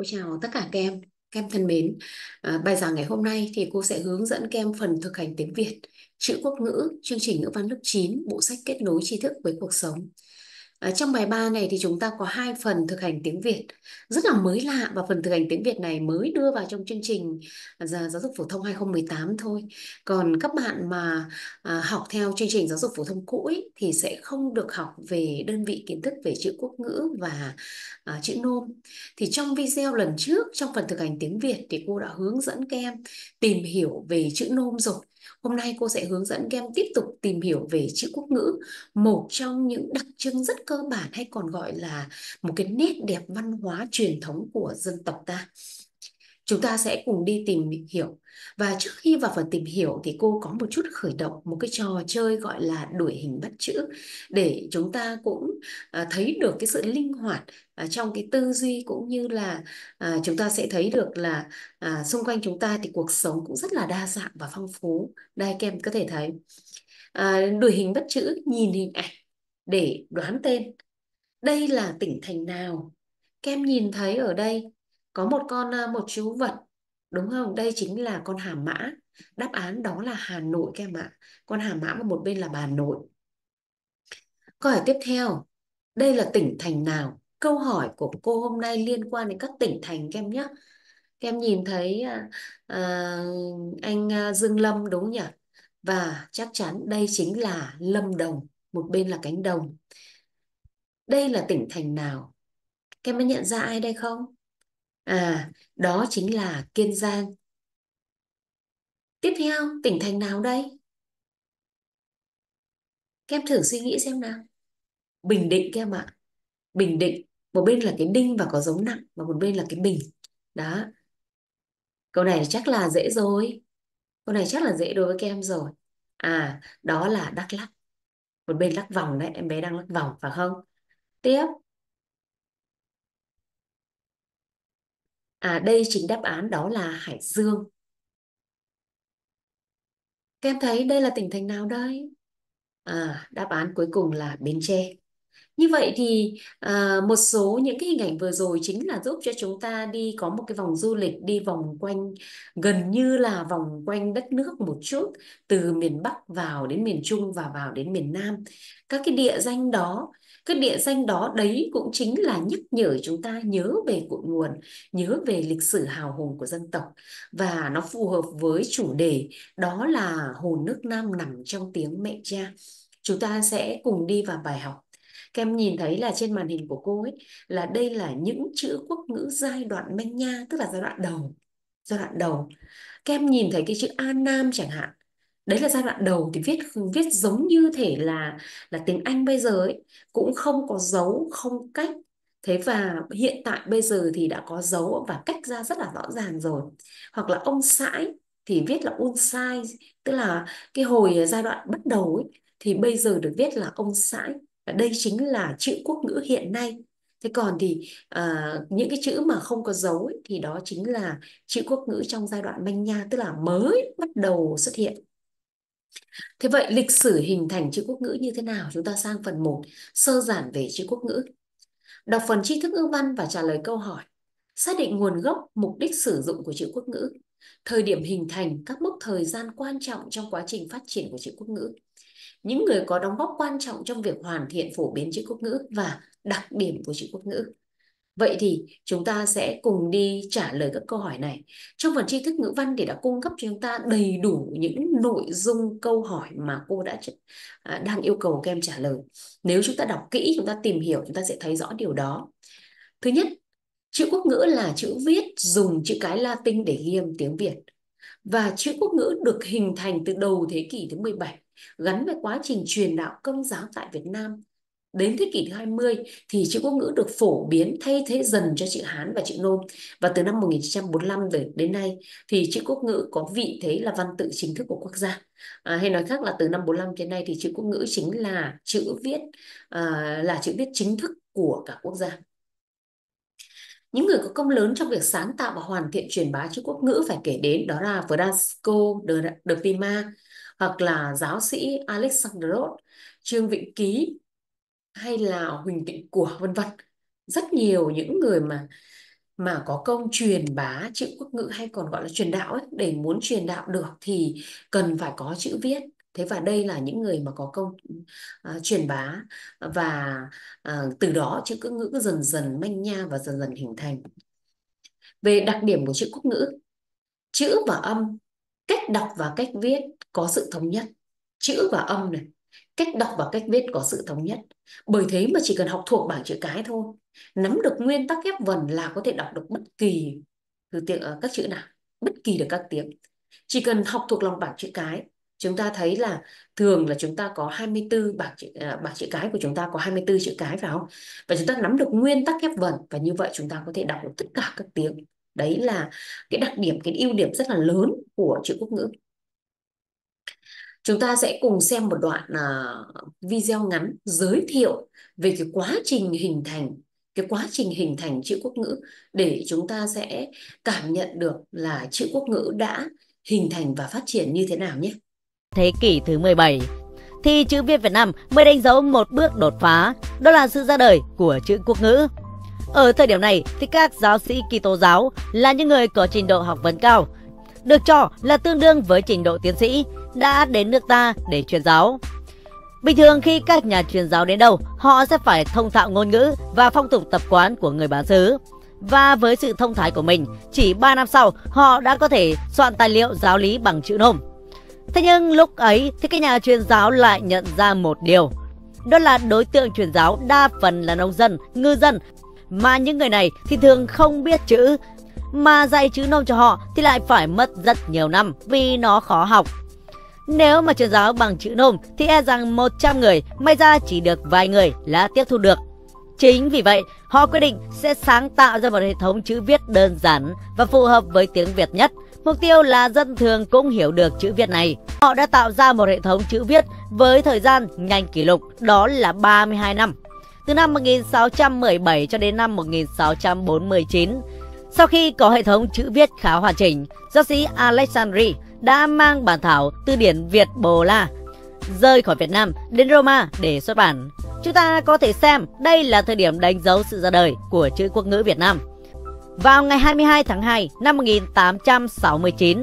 Cô chào tất cả các em, các em thân mến. À, bài giảng ngày hôm nay thì cô sẽ hướng dẫn các em phần thực hành tiếng Việt, chữ quốc ngữ, chương trình ngữ văn lớp 9, bộ sách kết nối tri thức với cuộc sống trong bài 3 này thì chúng ta có hai phần thực hành tiếng Việt rất là mới lạ và phần thực hành tiếng Việt này mới đưa vào trong chương trình à, giáo dục phổ thông 2018 thôi. Còn các bạn mà à, học theo chương trình giáo dục phổ thông cũ ý, thì sẽ không được học về đơn vị kiến thức về chữ quốc ngữ và à, chữ nôm. Thì trong video lần trước trong phần thực hành tiếng Việt thì cô đã hướng dẫn các em tìm hiểu về chữ nôm rồi Hôm nay cô sẽ hướng dẫn các em tiếp tục tìm hiểu về chữ quốc ngữ, một trong những đặc trưng rất cơ bản hay còn gọi là một cái nét đẹp văn hóa truyền thống của dân tộc ta. Chúng ta sẽ cùng đi tìm hiểu. Và trước khi vào phần tìm hiểu thì cô có một chút khởi động một cái trò chơi gọi là đuổi hình bắt chữ để chúng ta cũng à, thấy được cái sự linh hoạt à, trong cái tư duy cũng như là à, chúng ta sẽ thấy được là xung quanh chúng ta thì cuộc sống cũng rất là đa dạng và phong phú. Đây kem có thể thấy. Đuổi hình bắt chữ nhìn hình ảnh để đoán tên. Đây là tỉnh thành nào? kem nhìn thấy ở đây có một con một chú vật đúng không đây chính là con hà mã đáp án đó là hà nội các em ạ con hà mã và một bên là bà nội câu hỏi tiếp theo đây là tỉnh thành nào câu hỏi của cô hôm nay liên quan đến các tỉnh thành các em nhé các em nhìn thấy à, anh dương lâm đúng nhỉ và chắc chắn đây chính là lâm đồng một bên là cánh đồng đây là tỉnh thành nào các em có nhận ra ai đây không À, đó chính là Kiên Giang. Tiếp theo, tỉnh thành nào đây? Các em thử suy nghĩ xem nào. Bình Định các em ạ. Bình Định, một bên là cái đinh và có dấu nặng và một bên là cái bình. Đó. Câu này chắc là dễ rồi. Câu này chắc là dễ đối với các em rồi. À, đó là Đắk Lắk. Một bên lắc vòng đấy, em bé đang lắc vòng phải không? Tiếp, À, đây chính đáp án đó là Hải Dương. Các em thấy đây là tỉnh thành nào đây? À, đáp án cuối cùng là Bến Tre. Như vậy thì à, một số những cái hình ảnh vừa rồi chính là giúp cho chúng ta đi có một cái vòng du lịch đi vòng quanh gần như là vòng quanh đất nước một chút từ miền Bắc vào đến miền Trung và vào đến miền Nam. Các cái địa danh đó cái địa danh đó đấy cũng chính là nhắc nhở chúng ta nhớ về cội nguồn nhớ về lịch sử hào hùng của dân tộc và nó phù hợp với chủ đề đó là hồn nước nam nằm trong tiếng mẹ cha chúng ta sẽ cùng đi vào bài học các em nhìn thấy là trên màn hình của cô ấy là đây là những chữ quốc ngữ giai đoạn manh nha tức là giai đoạn đầu giai đoạn đầu các em nhìn thấy cái chữ an nam chẳng hạn đấy là giai đoạn đầu thì viết viết giống như thể là là tiếng Anh bây giờ ấy cũng không có dấu không cách thế và hiện tại bây giờ thì đã có dấu và cách ra rất là rõ ràng rồi hoặc là ông sãi thì viết là un sai tức là cái hồi giai đoạn bắt đầu ấy thì bây giờ được viết là ông sãi và đây chính là chữ quốc ngữ hiện nay thế còn thì uh, những cái chữ mà không có dấu ấy, thì đó chính là chữ quốc ngữ trong giai đoạn manh nha tức là mới bắt đầu xuất hiện Thế vậy lịch sử hình thành chữ quốc ngữ như thế nào? Chúng ta sang phần 1, sơ giản về chữ quốc ngữ. Đọc phần tri thức ngữ văn và trả lời câu hỏi. Xác định nguồn gốc, mục đích sử dụng của chữ quốc ngữ. Thời điểm hình thành, các mốc thời gian quan trọng trong quá trình phát triển của chữ quốc ngữ. Những người có đóng góp quan trọng trong việc hoàn thiện phổ biến chữ quốc ngữ và đặc điểm của chữ quốc ngữ. Vậy thì chúng ta sẽ cùng đi trả lời các câu hỏi này. Trong phần tri thức ngữ văn thì đã cung cấp cho chúng ta đầy đủ những nội dung câu hỏi mà cô đã à, đang yêu cầu các em trả lời. Nếu chúng ta đọc kỹ, chúng ta tìm hiểu, chúng ta sẽ thấy rõ điều đó. Thứ nhất, chữ quốc ngữ là chữ viết dùng chữ cái Latin để ghi âm tiếng Việt. Và chữ quốc ngữ được hình thành từ đầu thế kỷ thứ 17 gắn với quá trình truyền đạo công giáo tại Việt Nam đến thế kỷ thứ 20 thì chữ quốc ngữ được phổ biến thay thế dần cho chữ Hán và chữ Nôm và từ năm 1945 đến nay thì chữ quốc ngữ có vị thế là văn tự chính thức của quốc gia à, hay nói khác là từ năm 45 đến nay thì chữ quốc ngữ chính là chữ viết à, là chữ viết chính thức của cả quốc gia những người có công lớn trong việc sáng tạo và hoàn thiện truyền bá chữ quốc ngữ phải kể đến đó là Francisco de, de Pima hoặc là giáo sĩ Alexander Roth, Trương Vĩnh Ký, hay là Huỳnh Tịnh Của vân vân rất nhiều những người mà mà có công truyền bá chữ quốc ngữ hay còn gọi là truyền đạo ấy, để muốn truyền đạo được thì cần phải có chữ viết thế và đây là những người mà có công uh, à, truyền bá và uh, từ đó chữ quốc ngữ dần dần manh nha và dần dần hình thành về đặc điểm của chữ quốc ngữ chữ và âm cách đọc và cách viết có sự thống nhất chữ và âm này cách đọc và cách viết có sự thống nhất. Bởi thế mà chỉ cần học thuộc bảng chữ cái thôi, nắm được nguyên tắc ghép vần là có thể đọc được bất kỳ từ tiếng ờ, các chữ nào, bất kỳ được các tiếng. Chỉ cần học thuộc lòng bảng chữ cái, chúng ta thấy là thường là chúng ta có 24 bảng chữ, ờ, bảng chữ cái của chúng ta có 24 chữ cái phải không? Và chúng ta nắm được nguyên tắc ghép vần và như vậy chúng ta có thể đọc được tất cả các tiếng. Đấy là cái đặc điểm, cái ưu điểm rất là lớn của chữ quốc ngữ. Chúng ta sẽ cùng xem một đoạn uh, video ngắn giới thiệu về cái quá trình hình thành cái quá trình hình thành chữ quốc ngữ để chúng ta sẽ cảm nhận được là chữ quốc ngữ đã hình thành và phát triển như thế nào nhé. Thế kỷ thứ 17, thì chữ viết Việt Nam mới đánh dấu một bước đột phá, đó là sự ra đời của chữ quốc ngữ. Ở thời điểm này thì các giáo sĩ Kitô giáo là những người có trình độ học vấn cao, được cho là tương đương với trình độ tiến sĩ, đã đến nước ta để truyền giáo. Bình thường khi các nhà truyền giáo đến đâu, họ sẽ phải thông thạo ngôn ngữ và phong tục tập quán của người bán xứ. Và với sự thông thái của mình, chỉ 3 năm sau họ đã có thể soạn tài liệu giáo lý bằng chữ nôm. Thế nhưng lúc ấy thì các nhà truyền giáo lại nhận ra một điều. Đó là đối tượng truyền giáo đa phần là nông dân, ngư dân mà những người này thì thường không biết chữ mà dạy chữ nôm cho họ thì lại phải mất rất nhiều năm vì nó khó học. Nếu mà truyền giáo bằng chữ nôm thì e rằng 100 người may ra chỉ được vài người là tiếp thu được. Chính vì vậy, họ quyết định sẽ sáng tạo ra một hệ thống chữ viết đơn giản và phù hợp với tiếng Việt nhất. Mục tiêu là dân thường cũng hiểu được chữ viết này. Họ đã tạo ra một hệ thống chữ viết với thời gian nhanh kỷ lục, đó là 32 năm. Từ năm 1617 cho đến năm 1649, sau khi có hệ thống chữ viết khá hoàn chỉnh, giáo sĩ Alexandri đã mang bản thảo từ điển Việt Bồ La rơi khỏi Việt Nam đến Roma để xuất bản. Chúng ta có thể xem đây là thời điểm đánh dấu sự ra đời của chữ quốc ngữ Việt Nam. Vào ngày 22 tháng 2 năm 1869,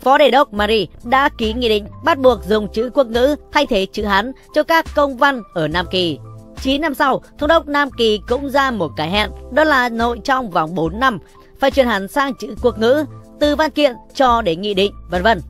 Phó Đề đốc Marie đã ký nghị định bắt buộc dùng chữ quốc ngữ thay thế chữ Hán cho các công văn ở Nam Kỳ. 9 năm sau, Thống đốc Nam Kỳ cũng ra một cái hẹn, đó là nội trong vòng 4 năm phải chuyển hẳn sang chữ quốc ngữ từ văn kiện cho đến nghị định, vân vân.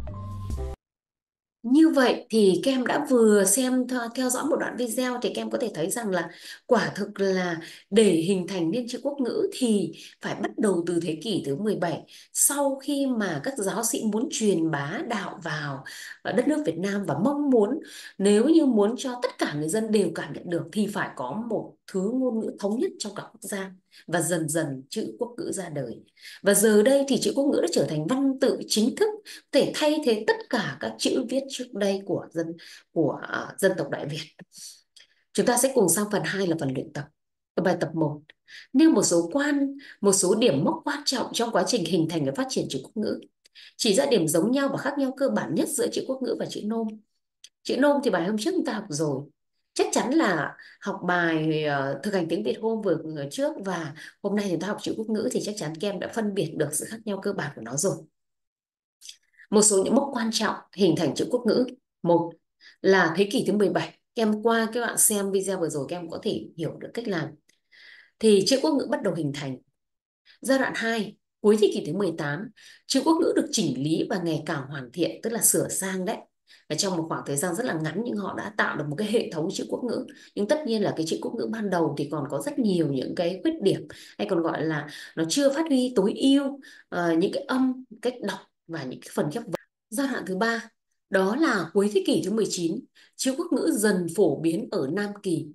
Như vậy thì các em đã vừa xem theo dõi một đoạn video thì các em có thể thấy rằng là quả thực là để hình thành nên chữ quốc ngữ thì phải bắt đầu từ thế kỷ thứ 17 sau khi mà các giáo sĩ muốn truyền bá đạo vào ờ, đất nước Việt Nam và mong muốn nếu như muốn cho tất cả người dân đều cảm nhận được thì phải có một thứ ngôn ngữ thống nhất trong cả quốc gia và dần dần chữ quốc ngữ ra đời và giờ đây thì chữ quốc ngữ đã trở thành văn tự chính thức thể thay thế tất cả các chữ viết trước đây của dân của à, dân tộc Đại Việt chúng ta sẽ cùng sang phần 2 là phần luyện tập bài tập 1 nêu một số quan một số điểm mốc quan trọng trong quá trình hình thành và phát triển chữ quốc ngữ chỉ ra điểm giống nhau và khác nhau cơ bản nhất giữa chữ quốc ngữ và chữ nôm chữ nôm thì bài hôm trước chúng ta học rồi chắc chắn là học bài uh, thực hành tiếng Việt hôm vừa trước và hôm nay thì ta học chữ quốc ngữ thì chắc chắn các em đã phân biệt được sự khác nhau cơ bản của nó rồi một số những mốc quan trọng hình thành chữ quốc ngữ một là thế kỷ thứ 17 các em qua các bạn xem video vừa rồi các em có thể hiểu được cách làm thì chữ quốc ngữ bắt đầu hình thành giai đoạn 2 cuối thế kỷ thứ 18 chữ quốc ngữ được chỉnh lý và ngày càng hoàn thiện tức là sửa sang đấy và trong một khoảng thời gian rất là ngắn nhưng họ đã tạo được một cái hệ thống chữ quốc ngữ nhưng tất nhiên là cái chữ quốc ngữ ban đầu thì còn có rất nhiều những cái khuyết điểm hay còn gọi là nó chưa phát huy tối ưu uh, những cái âm cách đọc và những cái phần ghép vần giai đoạn thứ ba đó là cuối thế kỷ thứ 19 chữ quốc ngữ dần phổ biến ở Nam Kỳ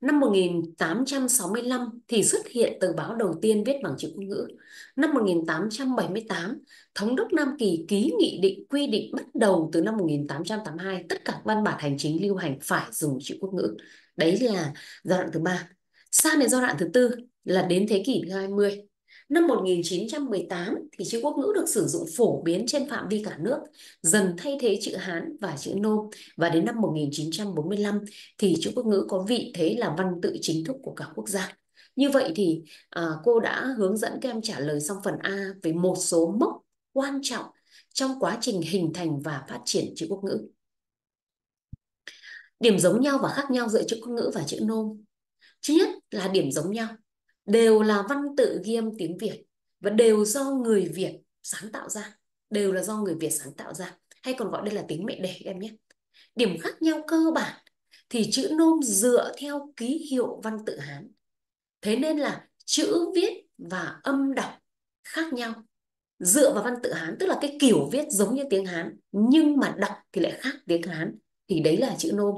Năm 1865 thì xuất hiện tờ báo đầu tiên viết bằng chữ quốc ngữ. Năm 1878, Thống đốc Nam Kỳ ký nghị định quy định bắt đầu từ năm 1882 tất cả văn bản hành chính lưu hành phải dùng chữ quốc ngữ. Đấy là giai đoạn thứ ba. Sang đến giai đoạn thứ tư là đến thế kỷ 20. Năm 1918 thì chữ quốc ngữ được sử dụng phổ biến trên phạm vi cả nước, dần thay thế chữ Hán và chữ Nôm và đến năm 1945 thì chữ quốc ngữ có vị thế là văn tự chính thức của cả quốc gia. Như vậy thì à, cô đã hướng dẫn các em trả lời xong phần A về một số mốc quan trọng trong quá trình hình thành và phát triển chữ quốc ngữ. Điểm giống nhau và khác nhau giữa chữ quốc ngữ và chữ nôm. Thứ nhất là điểm giống nhau đều là văn tự ghi âm tiếng Việt và đều do người Việt sáng tạo ra đều là do người Việt sáng tạo ra hay còn gọi đây là tiếng mẹ đẻ em nhé điểm khác nhau cơ bản thì chữ nôm dựa theo ký hiệu văn tự Hán thế nên là chữ viết và âm đọc khác nhau dựa vào văn tự Hán tức là cái kiểu viết giống như tiếng Hán nhưng mà đọc thì lại khác tiếng Hán thì đấy là chữ nôm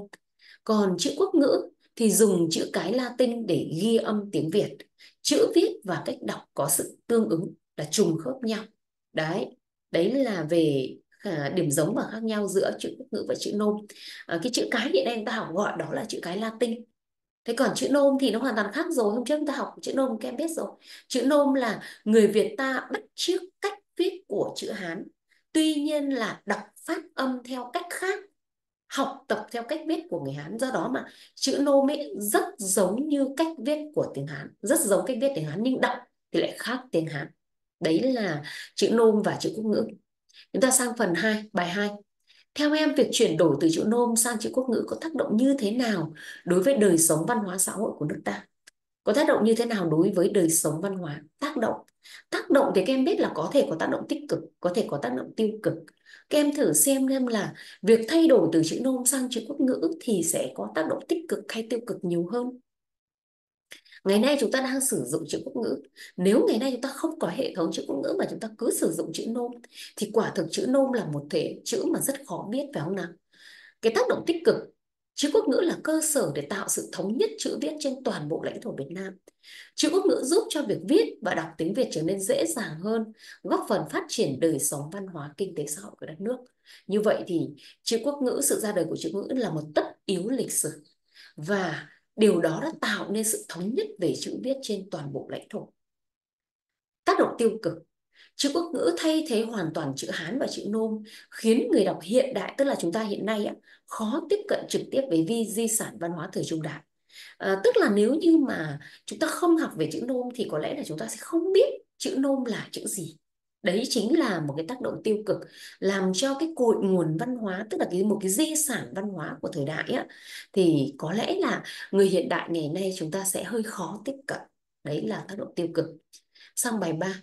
còn chữ quốc ngữ thì dùng chữ cái Latin để ghi âm tiếng Việt. Chữ viết và cách đọc có sự tương ứng là trùng khớp nhau. Đấy, đấy là về à, điểm giống và khác nhau giữa chữ quốc ngữ và chữ nôm à, cái chữ cái hiện nay ta học gọi đó là chữ cái Latin thế còn chữ nôm thì nó hoàn toàn khác rồi hôm trước ta học chữ nôm các em biết rồi chữ nôm là người Việt ta bắt chước cách viết của chữ Hán tuy nhiên là đọc phát âm theo cách khác học tập theo cách viết của người Hán do đó mà chữ nôm ấy rất giống như cách viết của tiếng Hán rất giống cách viết tiếng Hán nhưng đọc thì lại khác tiếng Hán đấy là chữ nôm và chữ quốc ngữ chúng ta sang phần 2 bài 2 theo em việc chuyển đổi từ chữ nôm sang chữ quốc ngữ có tác động như thế nào đối với đời sống văn hóa xã hội của nước ta có tác động như thế nào đối với đời sống văn hóa tác động tác động thì các em biết là có thể có tác động tích cực có thể có tác động tiêu cực các em thử xem xem là việc thay đổi từ chữ nôm sang chữ quốc ngữ thì sẽ có tác động tích cực hay tiêu cực nhiều hơn ngày nay chúng ta đang sử dụng chữ quốc ngữ nếu ngày nay chúng ta không có hệ thống chữ quốc ngữ mà chúng ta cứ sử dụng chữ nôm thì quả thực chữ nôm là một thể chữ mà rất khó biết phải không nào cái tác động tích cực Chữ quốc ngữ là cơ sở để tạo sự thống nhất chữ viết trên toàn bộ lãnh thổ Việt Nam. Chữ quốc ngữ giúp cho việc viết và đọc tiếng Việt trở nên dễ dàng hơn, góp phần phát triển đời sống văn hóa, kinh tế xã hội của đất nước. Như vậy thì chữ quốc ngữ, sự ra đời của chữ ngữ là một tất yếu lịch sử. Và điều đó đã tạo nên sự thống nhất về chữ viết trên toàn bộ lãnh thổ. Tác động tiêu cực chữ quốc ngữ thay thế hoàn toàn chữ hán và chữ nôm khiến người đọc hiện đại tức là chúng ta hiện nay khó tiếp cận trực tiếp với vi di sản văn hóa thời trung đại à, tức là nếu như mà chúng ta không học về chữ nôm thì có lẽ là chúng ta sẽ không biết chữ nôm là chữ gì đấy chính là một cái tác động tiêu cực làm cho cái cội nguồn văn hóa tức là cái một cái di sản văn hóa của thời đại á thì có lẽ là người hiện đại ngày nay chúng ta sẽ hơi khó tiếp cận đấy là tác động tiêu cực sang bài 3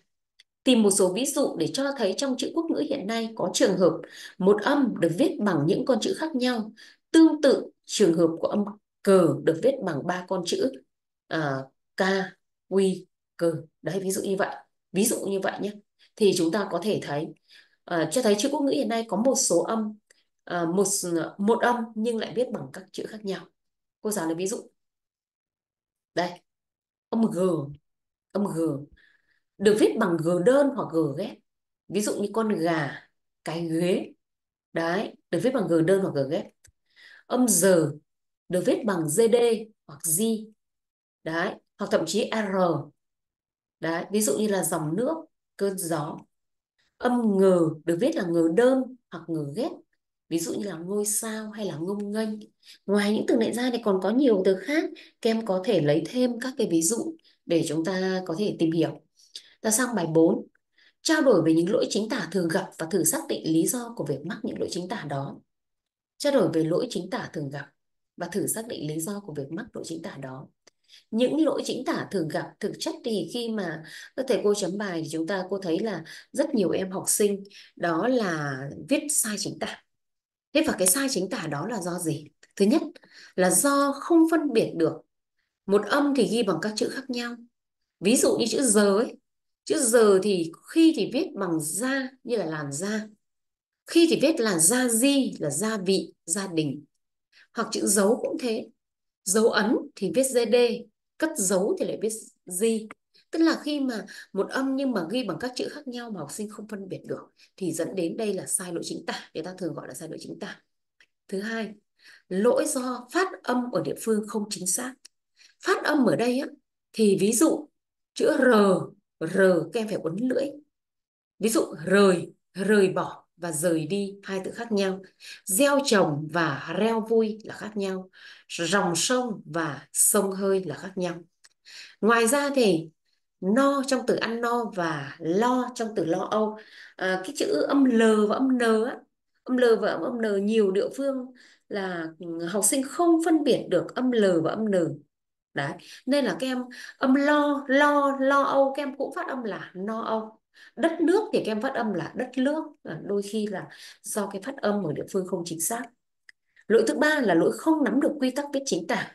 Tìm một số ví dụ để cho thấy trong chữ quốc ngữ hiện nay có trường hợp một âm được viết bằng những con chữ khác nhau, tương tự trường hợp của âm cờ được viết bằng ba con chữ à, k, q, cờ. Đấy, ví dụ như vậy. Ví dụ như vậy nhé. Thì chúng ta có thể thấy, à, cho thấy chữ quốc ngữ hiện nay có một số âm, à, một, một âm nhưng lại viết bằng các chữ khác nhau. Cô giáo lấy ví dụ. Đây, âm g, âm g được viết bằng g đơn hoặc g ghép ví dụ như con gà cái ghế đấy được viết bằng g đơn hoặc g ghép âm giờ được viết bằng gd hoặc g đấy hoặc thậm chí r đấy ví dụ như là dòng nước cơn gió âm ngờ được viết là ngờ đơn hoặc ngờ ghép ví dụ như là ngôi sao hay là ngông nghênh ngoài những từ này ra thì còn có nhiều từ khác kem có thể lấy thêm các cái ví dụ để chúng ta có thể tìm hiểu Ta sang bài 4. Trao đổi về những lỗi chính tả thường gặp và thử xác định lý do của việc mắc những lỗi chính tả đó. Trao đổi về lỗi chính tả thường gặp và thử xác định lý do của việc mắc lỗi chính tả đó. Những lỗi chính tả thường gặp thực chất thì khi mà các thầy cô chấm bài thì chúng ta cô thấy là rất nhiều em học sinh đó là viết sai chính tả. Thế và cái sai chính tả đó là do gì? Thứ nhất là do không phân biệt được một âm thì ghi bằng các chữ khác nhau. Ví dụ như chữ giờ ấy chữ giờ thì khi thì viết bằng da như là làn da khi thì viết là gia di là gia vị gia đình hoặc chữ dấu cũng thế dấu ấn thì viết gd cất dấu thì lại viết di tức là khi mà một âm nhưng mà ghi bằng các chữ khác nhau mà học sinh không phân biệt được thì dẫn đến đây là sai lỗi chính tả người ta thường gọi là sai lỗi chính tả thứ hai lỗi do phát âm ở địa phương không chính xác phát âm ở đây á, thì ví dụ chữ r r các em phải uốn lưỡi ví dụ rời rời bỏ và rời đi hai từ khác nhau gieo trồng và reo vui là khác nhau dòng sông và sông hơi là khác nhau ngoài ra thì no trong từ ăn no và lo trong từ lo âu à, cái chữ âm l và âm n á, âm l và âm n nhiều địa phương là ừ, học sinh không phân biệt được âm l và âm n đấy nên là các em âm lo lo lo âu các em cũng phát âm là no âu đất nước thì các em phát âm là đất nước đôi khi là do cái phát âm ở địa phương không chính xác lỗi thứ ba là lỗi không nắm được quy tắc viết chính tả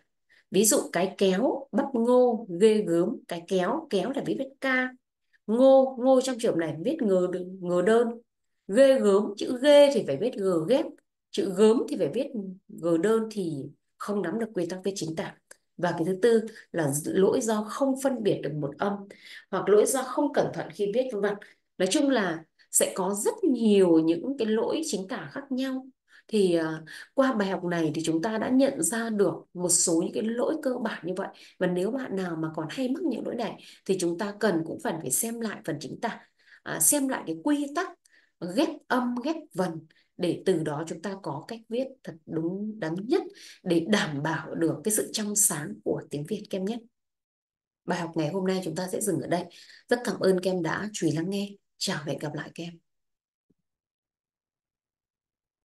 ví dụ cái kéo bắp ngô ghê gớm cái kéo kéo là viết viết ca ngô ngô trong trường này viết ngờ ngờ đơn ghê gớm chữ ghê thì phải viết g ghép chữ gớm thì phải viết g đơn thì không nắm được quy tắc viết chính tả và cái thứ tư là lỗi do không phân biệt được một âm hoặc lỗi do không cẩn thận khi viết văn mặt nói chung là sẽ có rất nhiều những cái lỗi chính tả khác nhau thì à, qua bài học này thì chúng ta đã nhận ra được một số những cái lỗi cơ bản như vậy và nếu bạn nào mà còn hay mắc những lỗi này thì chúng ta cần cũng phải phải xem lại phần chính tả à, xem lại cái quy tắc ghép âm ghép vần để từ đó chúng ta có cách viết thật đúng đắn nhất để đảm bảo được cái sự trong sáng của tiếng Việt kem nhé. Bài học ngày hôm nay chúng ta sẽ dừng ở đây. Rất cảm ơn kem đã chú ý lắng nghe. Chào và hẹn gặp lại kem.